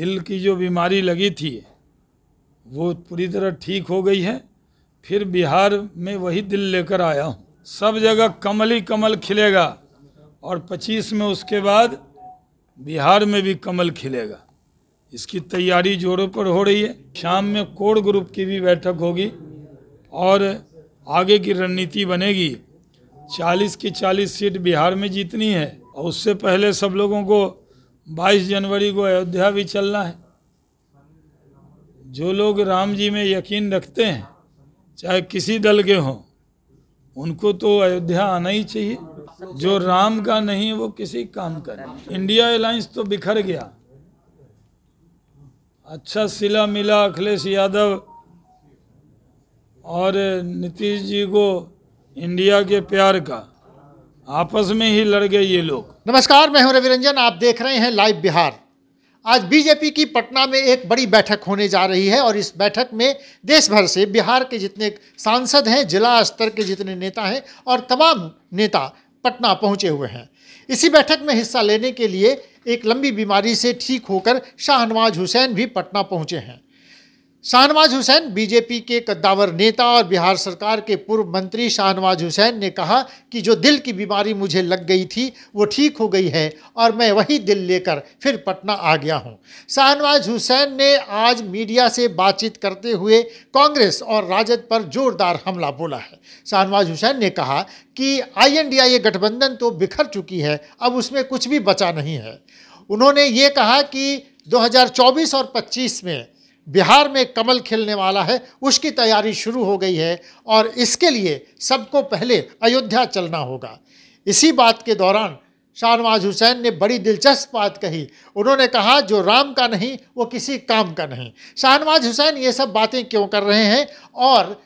दिल की जो बीमारी लगी थी वो पूरी तरह ठीक हो गई है फिर बिहार में वही दिल लेकर आया हूँ सब जगह कमल ही कमल खिलेगा और 25 में उसके बाद बिहार में भी कमल खिलेगा इसकी तैयारी जोरों पर हो रही है शाम में कोर ग्रुप की भी बैठक होगी और आगे की रणनीति बनेगी 40 की 40 सीट बिहार में जीतनी है और उससे पहले सब लोगों को बाईस जनवरी को अयोध्या भी चलना है जो लोग राम जी में यकीन रखते हैं चाहे किसी दल के हों उनको तो अयोध्या आना ही चाहिए जो राम का नहीं वो किसी काम का नहीं इंडिया एलायंस तो बिखर गया अच्छा सिला मिला अखिलेश यादव और नीतीश जी को इंडिया के प्यार का आपस में ही लड़ गए ये लोग नमस्कार मैं हूं रवि रंजन आप देख रहे हैं लाइव बिहार आज बीजेपी की पटना में एक बड़ी बैठक होने जा रही है और इस बैठक में देश भर से बिहार के जितने सांसद हैं जिला स्तर के जितने नेता हैं और तमाम नेता पटना पहुंचे हुए हैं इसी बैठक में हिस्सा लेने के लिए एक लंबी बीमारी से ठीक होकर शाहनवाज हुसैन भी पटना पहुंचे हैं शाहनवाज हुसैन बीजेपी के कद्दावर नेता और बिहार सरकार के पूर्व मंत्री शाहनवाज हुसैन ने कहा कि जो दिल की बीमारी मुझे लग गई थी वो ठीक हो गई है और मैं वही दिल लेकर फिर पटना आ गया हूं। शाहनवाज हुसैन ने आज मीडिया से बातचीत करते हुए कांग्रेस और राजद पर जोरदार हमला बोला है शाहनवाज हुसैन ने कहा कि आई गठबंधन तो बिखर चुकी है अब उसमें कुछ भी बचा नहीं है उन्होंने ये कहा कि 2024 और 25 में बिहार में कमल खिलने वाला है उसकी तैयारी शुरू हो गई है और इसके लिए सबको पहले अयोध्या चलना होगा इसी बात के दौरान शाहनवाज हुसैन ने बड़ी दिलचस्प बात कही उन्होंने कहा जो राम का नहीं वो किसी काम का नहीं शाहनवाज हुसैन ये सब बातें क्यों कर रहे हैं और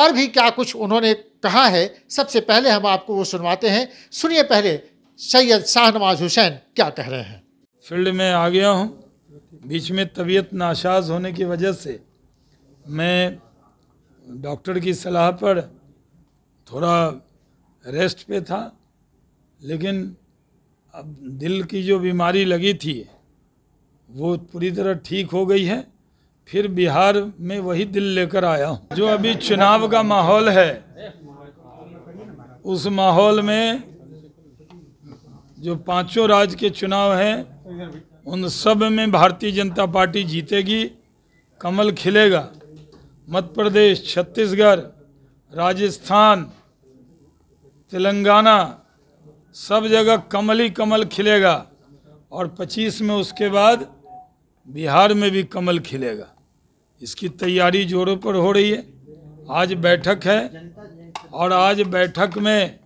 और भी क्या कुछ उन्होंने कहा है सबसे पहले हम आपको वो सुनवाते हैं सुनिए पहले सैयद शाहनवाज हुसैन क्या कह रहे हैं फील्ड में आ गया हूँ बीच में तबीयत नाशाज होने की वजह से मैं डॉक्टर की सलाह पर थोड़ा रेस्ट पे था लेकिन अब दिल की जो बीमारी लगी थी वो पूरी तरह ठीक हो गई है फिर बिहार में वही दिल लेकर आया हूँ जो अभी चुनाव का माहौल है उस माहौल में जो पांचों राज्य के चुनाव हैं उन सब में भारतीय जनता पार्टी जीतेगी कमल खिलेगा मध्य प्रदेश छत्तीसगढ़ राजस्थान तेलंगाना सब जगह कमल ही कमल खिलेगा और 25 में उसके बाद बिहार में भी कमल खिलेगा इसकी तैयारी जोरों पर हो रही है आज बैठक है और आज बैठक में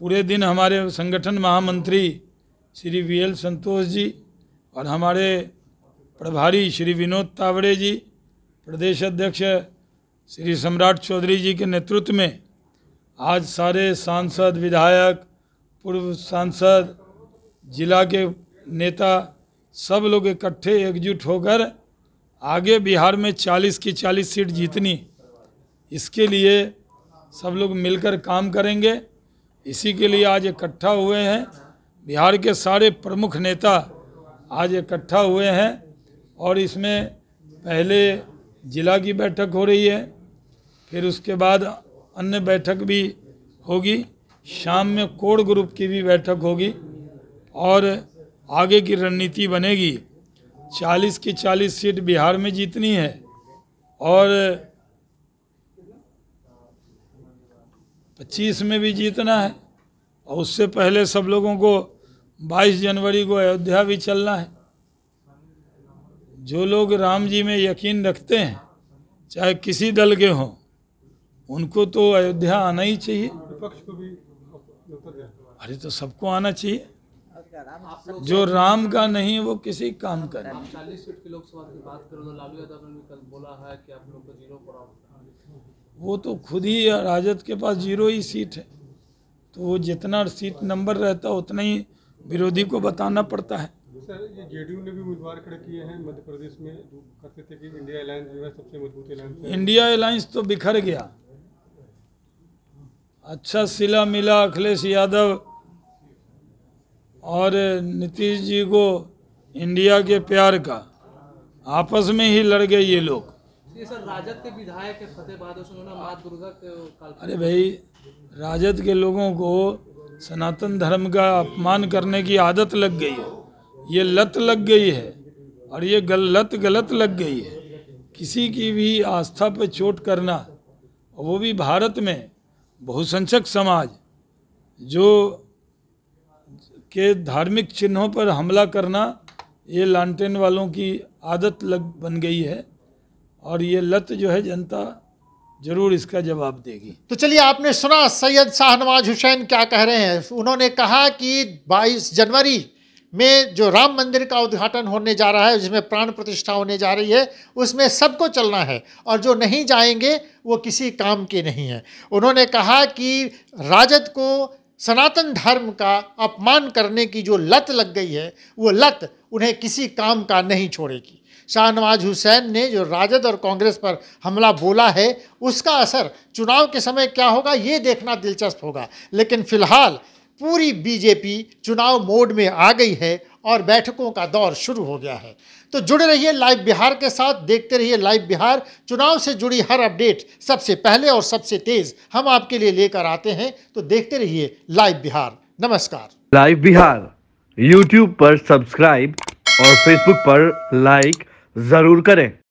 पूरे दिन हमारे संगठन महामंत्री श्री वी एल संतोष जी और हमारे प्रभारी श्री विनोद तावड़े जी प्रदेश अध्यक्ष श्री सम्राट चौधरी जी के नेतृत्व में आज सारे सांसद विधायक पूर्व सांसद जिला के नेता सब लोग इकट्ठे एकजुट होकर आगे बिहार में 40 की 40 सीट जीतनी इसके लिए सब लोग मिलकर काम करेंगे इसी के लिए आज इकट्ठा हुए हैं बिहार के सारे प्रमुख नेता आज इकट्ठा हुए हैं और इसमें पहले ज़िला की बैठक हो रही है फिर उसके बाद अन्य बैठक भी होगी शाम में कोर ग्रुप की भी बैठक होगी और आगे की रणनीति बनेगी 40 की 40 सीट बिहार में जीतनी है और 25 में भी जीतना है और उससे पहले सब लोगों को बाईस जनवरी को अयोध्या भी चलना है जो लोग राम जी में यकीन रखते हैं चाहे किसी दल के हों उनको तो अयोध्या आना ही चाहिए अरे तो सबको आना चाहिए जो राम का नहीं वो किसी काम का नहीं तो वो तो खुद ही राजद के पास जीरो ही सीट है तो वो जितना सीट नंबर रहता उतना ही विरोधी को बताना पड़ता है सर ये जेडीयू ने भी उम्मीदवार खड़े किए हैं मध्य प्रदेश में कहते थे कि इंडिया अलायंस जो है सबसे मजबूत अलायंस इंडिया अलायंस तो बिखर गया अच्छा सिला मिला अखिलेश यादव और नीतीश जी को इंडिया के प्यार का आपस में ही लड़ गए ये लोग राजद के विधायक फतेह बहादुर अरे भाई राजद के लोगों को सनातन धर्म का अपमान करने की आदत लग गई है ये लत लग गई है और ये गलत गलत लग गई है किसी की भी आस्था पर चोट करना वो भी भारत में बहुसंख्यक समाज जो के धार्मिक चिन्हों पर हमला करना ये लानटेन वालों की आदत लग बन गई है और ये लत जो है जनता जरूर इसका जवाब देगी तो चलिए आपने सुना सैयद शाहनवाज हुसैन क्या कह रहे हैं उन्होंने कहा कि 22 जनवरी में जो राम मंदिर का उद्घाटन होने जा रहा है जिसमें प्राण प्रतिष्ठा होने जा रही है उसमें सबको चलना है और जो नहीं जाएंगे वो किसी काम के नहीं हैं उन्होंने कहा कि राजद को सनातन धर्म का अपमान करने की जो लत लग गई है वो लत उन्हें किसी काम का नहीं छोड़ेगी शाहनवाज हुसैन ने जो राजद और कांग्रेस पर हमला बोला है उसका असर चुनाव के समय क्या होगा ये देखना दिलचस्प होगा लेकिन फिलहाल पूरी बीजेपी चुनाव मोड में आ गई है और बैठकों का दौर शुरू हो गया है तो जुड़े रहिए लाइव बिहार के साथ देखते रहिए लाइव बिहार चुनाव से जुड़ी हर अपडेट सबसे पहले और सबसे तेज हम आपके लिए लेकर आते हैं तो देखते रहिए लाइव बिहार नमस्कार लाइव बिहार यूट्यूब पर सब्सक्राइब और फेसबुक पर लाइक ज़रूर करें